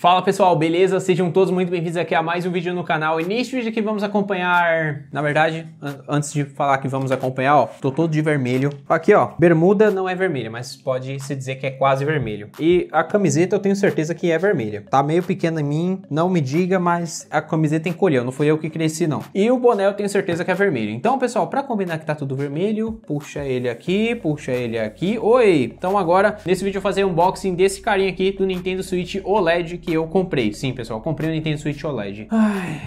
Fala pessoal, beleza? Sejam todos muito bem-vindos aqui a mais um vídeo no canal. E neste vídeo aqui vamos acompanhar, na verdade, an antes de falar que vamos acompanhar, ó, tô todo de vermelho. Aqui, ó, bermuda não é vermelha, mas pode se dizer que é quase vermelho. E a camiseta eu tenho certeza que é vermelha. Tá meio pequena em mim, não me diga, mas a camiseta encolheu, não fui eu que cresci não. E o boné eu tenho certeza que é vermelho. Então, pessoal, para combinar que tá tudo vermelho, puxa ele aqui, puxa ele aqui. Oi! Então agora, nesse vídeo eu vou fazer um unboxing desse carinha aqui do Nintendo Switch OLED que eu comprei. Sim, pessoal, comprei o Nintendo Switch OLED. Ai,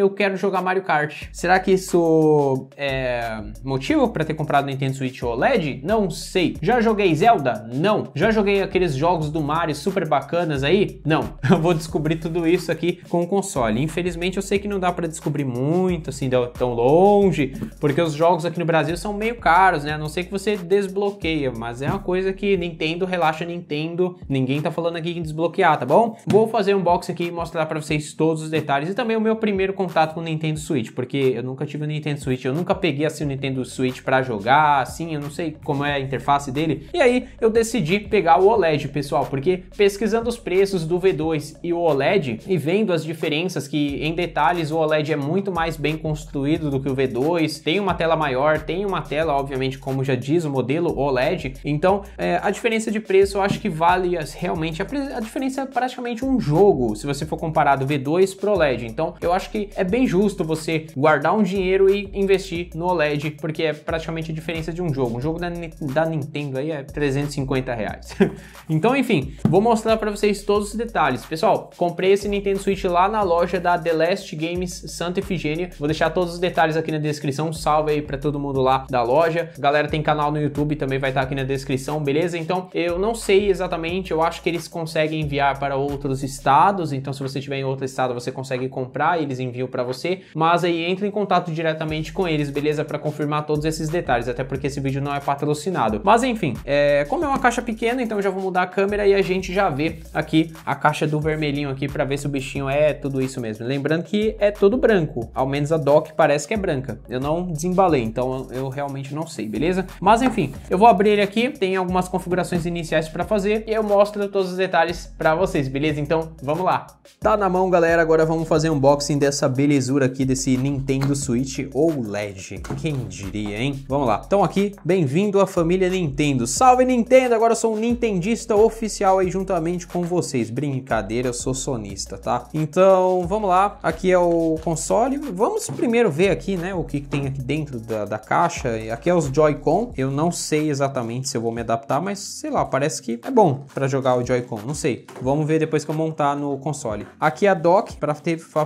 eu quero jogar Mario Kart. Será que isso é motivo para ter comprado Nintendo Switch OLED? Não sei. Já joguei Zelda? Não. Já joguei aqueles jogos do Mario super bacanas aí? Não. Eu vou descobrir tudo isso aqui com o console. Infelizmente eu sei que não dá para descobrir muito assim tão longe, porque os jogos aqui no Brasil são meio caros, né? A não sei que você desbloqueia, mas é uma coisa que Nintendo relaxa Nintendo, ninguém tá falando aqui em desbloquear, tá bom? Vou fazer um box aqui e mostrar para vocês todos os detalhes e também o meu primeiro console contato com o Nintendo Switch, porque eu nunca tive o Nintendo Switch, eu nunca peguei assim o Nintendo Switch para jogar, assim, eu não sei como é a interface dele. E aí eu decidi pegar o OLED, pessoal, porque pesquisando os preços do V2 e o OLED e vendo as diferenças que em detalhes o OLED é muito mais bem construído do que o V2, tem uma tela maior, tem uma tela, obviamente, como já diz o modelo OLED. Então, é, a diferença de preço eu acho que vale realmente a, a diferença é praticamente um jogo, se você for comparado V2 pro OLED. Então, eu acho que é bem justo você guardar um dinheiro e investir no OLED, porque é praticamente a diferença de um jogo. Um jogo da, da Nintendo aí é 350 reais. então, enfim, vou mostrar para vocês todos os detalhes. Pessoal, comprei esse Nintendo Switch lá na loja da The Last Games Santa Efigênia. Vou deixar todos os detalhes aqui na descrição. Salve aí para todo mundo lá da loja. galera tem canal no YouTube, também vai estar tá aqui na descrição, beleza? Então, eu não sei exatamente, eu acho que eles conseguem enviar para outros estados. Então, se você tiver em outro estado, você consegue comprar eles enviam e-mail para você, mas aí entra em contato diretamente com eles, beleza? Para confirmar todos esses detalhes, até porque esse vídeo não é patrocinado. Mas enfim, é, como é uma caixa pequena, então já vou mudar a câmera e a gente já vê aqui a caixa do vermelhinho aqui para ver se o bichinho é tudo isso mesmo. Lembrando que é todo branco, ao menos a dock parece que é branca. Eu não desembalei, então eu realmente não sei, beleza? Mas enfim, eu vou abrir ele aqui, tem algumas configurações iniciais para fazer e eu mostro todos os detalhes para vocês, beleza? Então, vamos lá. Tá na mão, galera, agora vamos fazer um unboxing dessa belezura aqui desse Nintendo Switch OLED. Quem diria, hein? Vamos lá. Então aqui, bem-vindo à família Nintendo. Salve Nintendo! Agora eu sou um nintendista oficial aí juntamente com vocês. Brincadeira, eu sou sonista, tá? Então, vamos lá. Aqui é o console. Vamos primeiro ver aqui, né, o que, tem aqui dentro da, da caixa. Aqui é os Joy-Con. Eu não sei exatamente se eu vou me adaptar, mas sei lá, parece que é bom para jogar o Joy-Con. Não sei. Vamos ver depois que eu montar no console. Aqui é a dock, para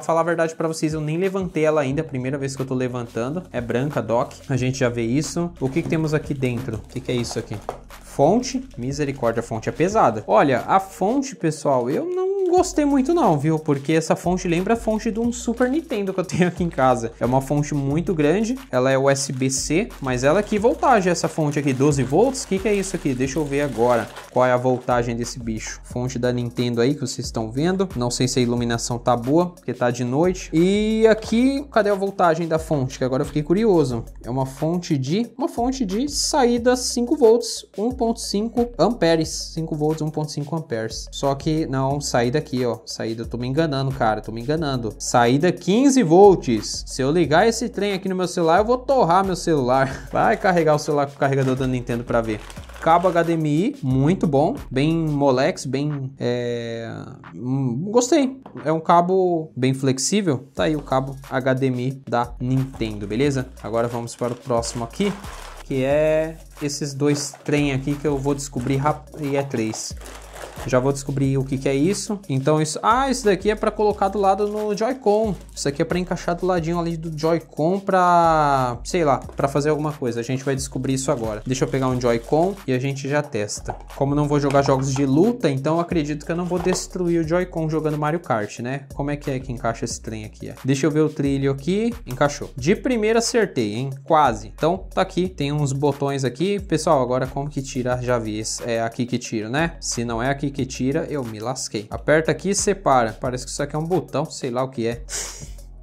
falar a verdade para vocês, eu nem levantei ela ainda, primeira vez que eu tô levantando. É branca, doc, a gente já vê isso. O que, que temos aqui dentro? O que, que é isso aqui? Fonte, misericórdia, a fonte é pesada. Olha, a fonte, pessoal, eu não gostei muito não, viu? Porque essa fonte lembra a fonte de um Super Nintendo que eu tenho aqui em casa. É uma fonte muito grande, ela é USB-C, mas ela é que voltagem essa fonte aqui, 12 volts? O que, que é isso aqui? Deixa eu ver agora qual é a voltagem desse bicho. Fonte da Nintendo aí que vocês estão vendo. Não sei se a iluminação tá boa, porque tá de noite. E aqui, cadê a voltagem da fonte? Que agora eu fiquei curioso. É uma fonte de... Uma fonte de saída 5 volts, 1.5 amperes. 5 volts, 1.5 amperes. Só que não, saída aqui, ó. Saída, tô me enganando, cara. Tô me enganando. Saída 15 volts. Se eu ligar esse trem aqui no meu celular, eu vou torrar meu celular. Vai carregar o celular com o carregador da Nintendo pra ver cabo HDMI, muito bom, bem molex, bem... É... Hum, gostei, é um cabo bem flexível, tá aí o cabo HDMI da Nintendo, beleza? Agora vamos para o próximo aqui, que é esses dois trem aqui que eu vou descobrir rápido, e é três já vou descobrir o que, que é isso. Então isso... Ah, isso daqui é para colocar do lado no Joy-Con. Isso aqui é para encaixar do ladinho ali do Joy-Con para... Sei lá, para fazer alguma coisa. A gente vai descobrir isso agora. Deixa eu pegar um Joy-Con e a gente já testa. Como não vou jogar jogos de luta, então acredito que eu não vou destruir o Joy-Con jogando Mario Kart, né? Como é que é que encaixa esse trem aqui? É? Deixa eu ver o trilho aqui. Encaixou. De primeira acertei, hein? Quase. Então tá aqui. Tem uns botões aqui. Pessoal, agora como que tira? Já vi. É aqui que tira, né? Se não é aqui aqui que tira, eu me lasquei. Aperta aqui e separa. Parece que isso aqui é um botão, sei lá o que é.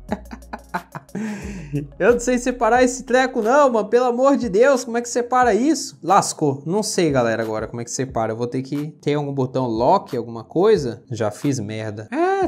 eu não sei separar esse treco não, mano. Pelo amor de Deus, como é que separa isso? Lascou. Não sei, galera, agora como é que separa. Eu vou ter que ter algum botão lock, alguma coisa. Já fiz merda. É,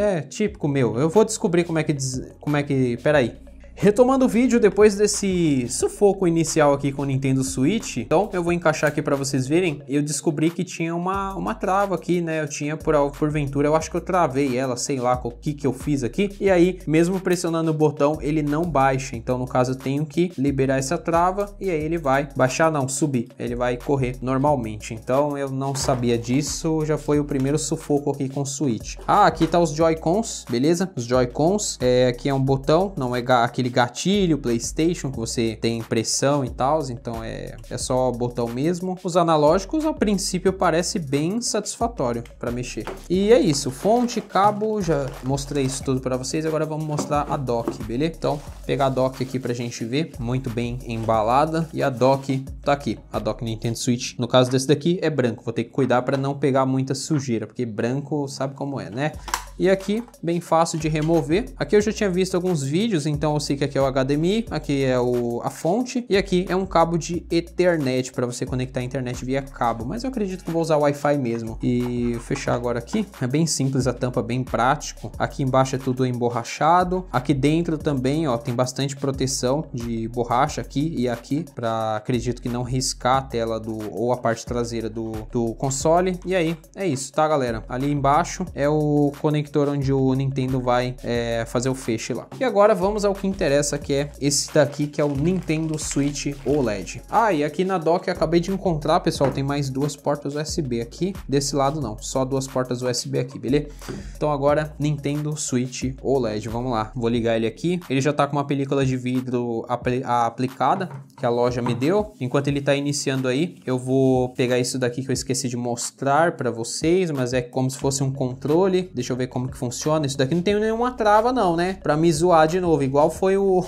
é típico meu. Eu vou descobrir como é que... Des... Como é que... Peraí. Retomando o vídeo depois desse sufoco inicial aqui com o Nintendo Switch, então eu vou encaixar aqui para vocês verem, eu descobri que tinha uma, uma trava aqui, né? Eu tinha por porventura, eu acho que eu travei ela, sei lá o que que eu fiz aqui, e aí mesmo pressionando o botão ele não baixa, então no caso eu tenho que liberar essa trava e aí ele vai baixar não, subir, ele vai correr normalmente, então eu não sabia disso, já foi o primeiro sufoco aqui com o Switch. Ah, aqui tá os Joy-Cons, beleza? Os Joy-Cons, é, aqui é um botão, não é aquele aquele gatilho PlayStation que você tem pressão e tal, então é, é só botão mesmo. Os analógicos, a princípio, parece bem satisfatório para mexer. E é isso, fonte, cabo, já mostrei isso tudo para vocês, agora vamos mostrar a dock, beleza? Então, pegar a dock aqui pra gente ver, muito bem embalada, e a dock tá aqui, a dock Nintendo Switch. No caso desse daqui, é branco, vou ter que cuidar para não pegar muita sujeira, porque branco sabe como é, né? E aqui, bem fácil de remover. Aqui eu já tinha visto alguns vídeos, então eu sei que aqui é o HDMI, aqui é o, a fonte, e aqui é um cabo de Ethernet para você conectar a internet via cabo, mas eu acredito que vou usar Wi-Fi mesmo. E fechar agora aqui, é bem simples a tampa, é bem prático. Aqui embaixo é tudo emborrachado, aqui dentro também, ó, tem bastante proteção de borracha aqui e aqui, para acredito que não riscar a tela do ou a parte traseira do, do console. E aí, é isso, tá galera? Ali embaixo é o conector conector onde o Nintendo vai é, fazer o feche lá. E agora vamos ao que interessa, que é esse daqui, que é o Nintendo Switch OLED. Ah, e aqui na dock acabei de encontrar, pessoal, tem mais duas portas USB aqui. Desse lado não, só duas portas USB aqui, beleza? Então agora Nintendo Switch OLED, vamos lá. Vou ligar ele aqui. Ele já tá com uma película de vidro apl aplicada, que a loja me deu. Enquanto ele tá iniciando aí, eu vou pegar isso daqui que eu esqueci de mostrar para vocês, mas é como se fosse um controle. Deixa eu ver como que funciona. Isso daqui não tem nenhuma trava não, né? Pra me zoar de novo, igual foi o,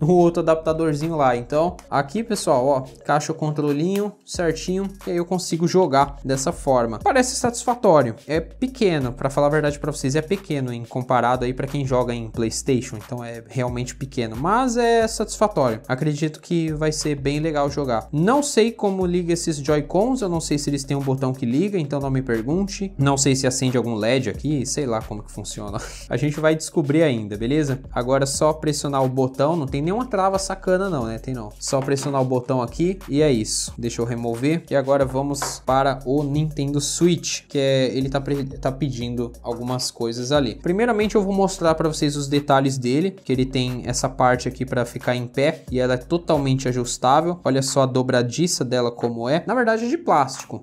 o outro adaptadorzinho lá. Então, aqui, pessoal, ó, caixa o controlinho certinho e aí eu consigo jogar dessa forma. Parece satisfatório. É pequeno, pra falar a verdade pra vocês, é pequeno em comparado aí pra quem joga em Playstation. Então, é realmente pequeno, mas é satisfatório. Acredito que vai ser bem legal jogar. Não sei como liga esses Joy-Cons, eu não sei se eles têm um botão que liga, então não me pergunte. Não sei se acende algum LED aqui, sei lá como que funciona. A gente vai descobrir ainda, beleza? Agora é só pressionar o botão, não tem nenhuma trava sacana não, né? Tem não. Só pressionar o botão aqui e é isso. Deixa eu remover. E agora vamos para o Nintendo Switch, que é ele tá, tá pedindo algumas coisas ali. Primeiramente eu vou mostrar para vocês os detalhes dele, que ele tem essa parte aqui para ficar em pé e ela é totalmente ajustável. Olha só a dobradiça dela como é. Na verdade é de plástico.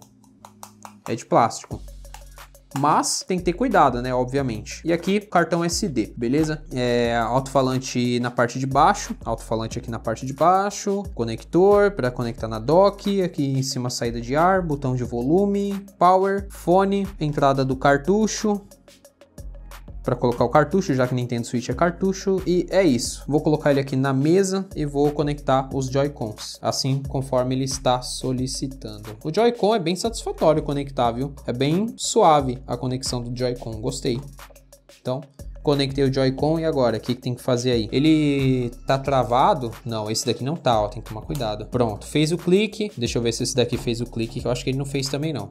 É de plástico mas tem que ter cuidado, né? Obviamente. E aqui, cartão SD, beleza? É, alto-falante na parte de baixo, alto-falante aqui na parte de baixo, conector para conectar na dock, aqui em cima saída de ar, botão de volume, power, fone, entrada do cartucho, para colocar o cartucho, já que Nintendo Switch é cartucho. E é isso. Vou colocar ele aqui na mesa e vou conectar os Joy-Cons, assim conforme ele está solicitando. O Joy-Con é bem satisfatório conectar, viu? É bem suave a conexão do Joy-Con, gostei. Então, conectei o Joy-Con e agora, o que, que, tem que fazer aí? Ele tá travado? Não, esse daqui não tá, ó, tem que tomar cuidado. Pronto, fez o clique, deixa eu ver se esse daqui fez o clique, eu acho que ele não fez também não.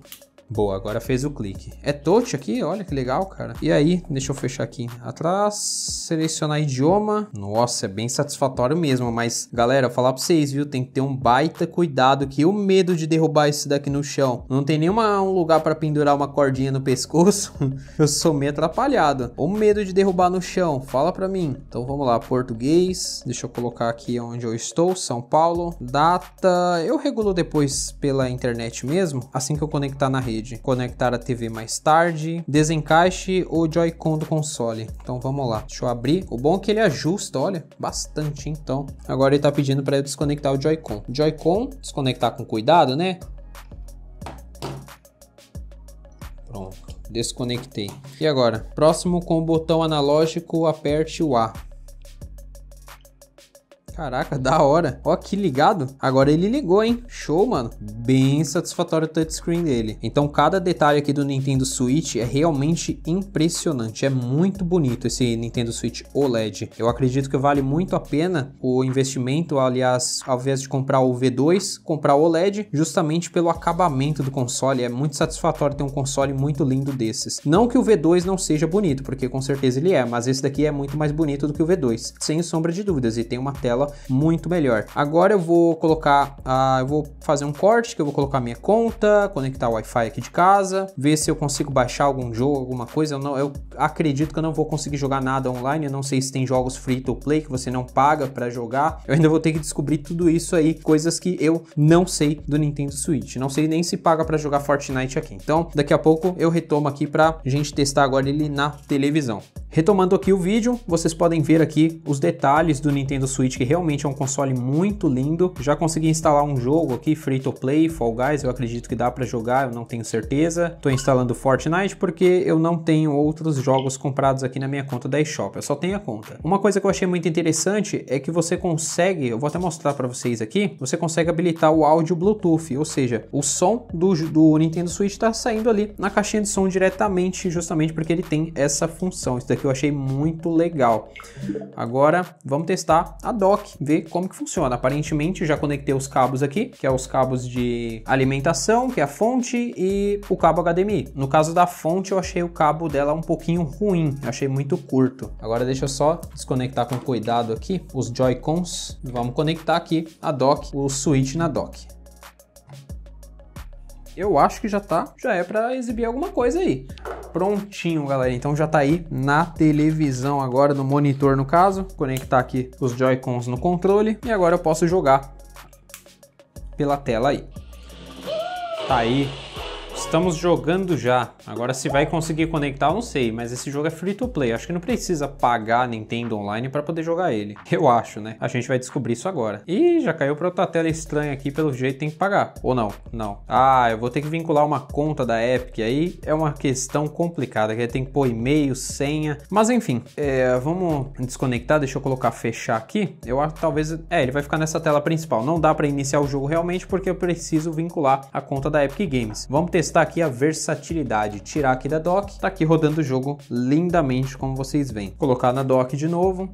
Boa, agora fez o clique. É touch aqui? Olha que legal, cara. E aí, deixa eu fechar aqui atrás, selecionar idioma. Nossa, é bem satisfatório mesmo, mas galera, falar pra vocês, viu? Tem que ter um baita cuidado que o medo de derrubar esse daqui no chão. Não tem nenhuma um lugar para pendurar uma cordinha no pescoço. eu sou meio atrapalhado. O medo de derrubar no chão, fala pra mim. Então vamos lá, português. Deixa eu colocar aqui onde eu estou, São Paulo. Data, eu regulo depois pela internet mesmo, assim que eu conectar na rede parede, conectar a TV mais tarde, desencaixe o Joy-Con do console. Então vamos lá, deixa eu abrir. O bom é que ele ajusta, olha, bastante então. Agora ele tá pedindo para eu desconectar o Joy-Con. Joy-Con, desconectar com cuidado, né? Pronto, desconectei. E agora? Próximo com o botão analógico, aperte o A. Caraca, da hora. Ó, que ligado. Agora ele ligou, hein? Show, mano. Bem satisfatório o touchscreen dele. Então, cada detalhe aqui do Nintendo Switch é realmente impressionante. É muito bonito esse Nintendo Switch OLED. Eu acredito que vale muito a pena o investimento, aliás, ao invés de comprar o V2, comprar o OLED, justamente pelo acabamento do console. É muito satisfatório ter um console muito lindo desses. Não que o V2 não seja bonito, porque com certeza ele é, mas esse daqui é muito mais bonito do que o V2, sem sombra de dúvidas, e tem uma tela muito melhor. Agora eu vou colocar, ah, eu vou fazer um corte que eu vou colocar minha conta, conectar o Wi-Fi aqui de casa, ver se eu consigo baixar algum jogo, alguma coisa. Eu, não, eu acredito que eu não vou conseguir jogar nada online. Eu não sei se tem jogos free to play que você não paga para jogar. Eu ainda vou ter que descobrir tudo isso aí, coisas que eu não sei do Nintendo Switch. Não sei nem se paga para jogar Fortnite aqui. Então, daqui a pouco eu retomo aqui para gente testar agora ele na televisão. Retomando aqui o vídeo, vocês podem ver aqui os detalhes do Nintendo Switch que realmente realmente é um console muito lindo. Já consegui instalar um jogo aqui, free to play, Fall Guys, eu acredito que dá para jogar, eu não tenho certeza. Estou instalando Fortnite porque eu não tenho outros jogos comprados aqui na minha conta da eShop, eu só tenho a conta. Uma coisa que eu achei muito interessante é que você consegue, eu vou até mostrar para vocês aqui, você consegue habilitar o áudio Bluetooth, ou seja, o som do, do Nintendo Switch está saindo ali na caixinha de som diretamente, justamente porque ele tem essa função. Isso daqui eu achei muito legal. Agora, vamos testar a dock ver como que funciona. Aparentemente já conectei os cabos aqui, que é os cabos de alimentação, que é a fonte, e o cabo HDMI. No caso da fonte, eu achei o cabo dela um pouquinho ruim, eu achei muito curto. Agora deixa eu só desconectar com cuidado aqui os Joy-Cons. Vamos conectar aqui a dock, o switch na dock eu acho que já tá, já é para exibir alguma coisa aí prontinho, galera. Então já tá aí na televisão agora, no monitor no caso. Conectar aqui os Joy-Cons no controle e agora eu posso jogar pela tela aí. Tá aí Estamos jogando já. Agora se vai conseguir conectar, eu não sei, mas esse jogo é free to play. Acho que não precisa pagar Nintendo Online para poder jogar ele. Eu acho, né? A gente vai descobrir isso agora. Ih, já caiu para outra tela estranha aqui, pelo jeito tem que pagar. Ou não? Não. Ah, eu vou ter que vincular uma conta da Epic, aí é uma questão complicada, que aí tem que pôr e-mail, senha. Mas enfim, é, vamos desconectar, deixa eu colocar fechar aqui. Eu acho que talvez, é, ele vai ficar nessa tela principal. Não dá para iniciar o jogo realmente porque eu preciso vincular a conta da Epic Games. Vamos testar está aqui a versatilidade, tirar aqui da dock, está aqui rodando o jogo lindamente como vocês veem. Colocar na dock de novo,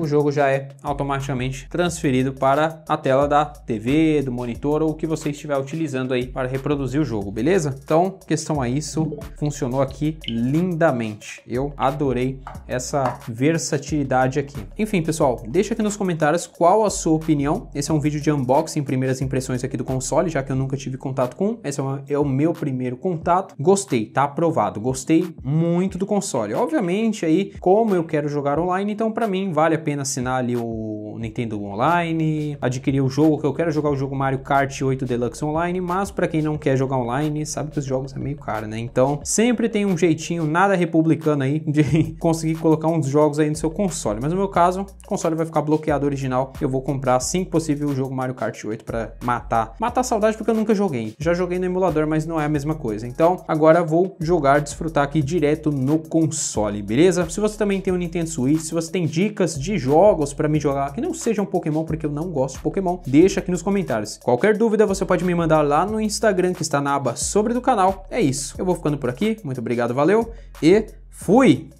o jogo já é automaticamente transferido para a tela da TV, do monitor ou o que você estiver utilizando aí para reproduzir o jogo, beleza? Então, questão a isso, funcionou aqui lindamente. Eu adorei essa versatilidade aqui. Enfim, pessoal, deixa aqui nos comentários qual a sua opinião. Esse é um vídeo de unboxing, primeiras impressões aqui do console, já que eu nunca tive contato com. Esse é, é o meu primeiro contato. Gostei, tá aprovado. Gostei muito do console. Obviamente aí, como eu quero jogar online, então para mim vale a pena pena assinar ali o Nintendo Online, adquirir o jogo que eu quero jogar o jogo Mario Kart 8 Deluxe Online, mas para quem não quer jogar online, sabe que os jogos é meio caro, né? Então, sempre tem um jeitinho, nada republicano aí, de conseguir colocar uns jogos aí no seu console. Mas no meu caso, o console vai ficar bloqueado original, eu vou comprar, assim que possível, o jogo Mario Kart 8 para matar. Matar a saudade porque eu nunca joguei. Já joguei no emulador, mas não é a mesma coisa. Então, agora vou jogar, desfrutar aqui direto no console, beleza? Se você também tem o um Nintendo Switch, se você tem dicas de de jogos para me jogar que não sejam Pokémon, porque eu não gosto de Pokémon, deixa aqui nos comentários. Qualquer dúvida você pode me mandar lá no Instagram que está na aba sobre do canal. É isso. Eu vou ficando por aqui. Muito obrigado, valeu e fui!